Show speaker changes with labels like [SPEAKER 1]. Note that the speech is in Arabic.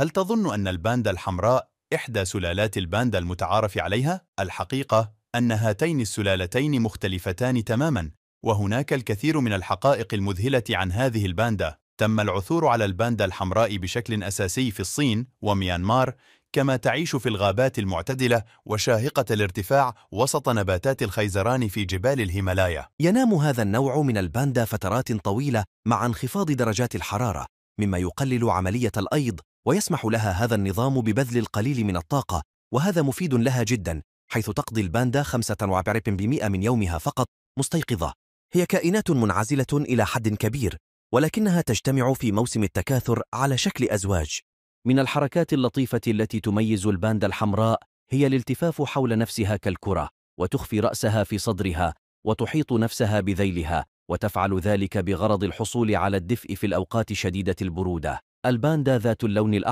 [SPEAKER 1] هل تظن أن الباندا الحمراء إحدى سلالات الباندا المتعارف عليها؟ الحقيقة أن هاتين السلالتين مختلفتان تماماً وهناك الكثير من الحقائق المذهلة عن هذه الباندا تم العثور على الباندا الحمراء بشكل أساسي في الصين وميانمار كما تعيش في الغابات المعتدلة وشاهقة الارتفاع وسط نباتات الخيزران في جبال الهيمالايا
[SPEAKER 2] ينام هذا النوع من الباندا فترات طويلة مع انخفاض درجات الحرارة مما يقلل عملية الأيض ويسمح لها هذا النظام ببذل القليل من الطاقة وهذا مفيد لها جدا حيث تقضي الباندا 45% من يومها فقط مستيقظة هي كائنات منعزلة إلى حد كبير ولكنها تجتمع في موسم التكاثر على شكل أزواج
[SPEAKER 3] من الحركات اللطيفة التي تميز الباندا الحمراء هي الالتفاف حول نفسها كالكرة وتخفي رأسها في صدرها وتحيط نفسها بذيلها وتفعل ذلك بغرض الحصول على الدفء في الأوقات شديدة البرودة الباندا ذات اللون الأحمر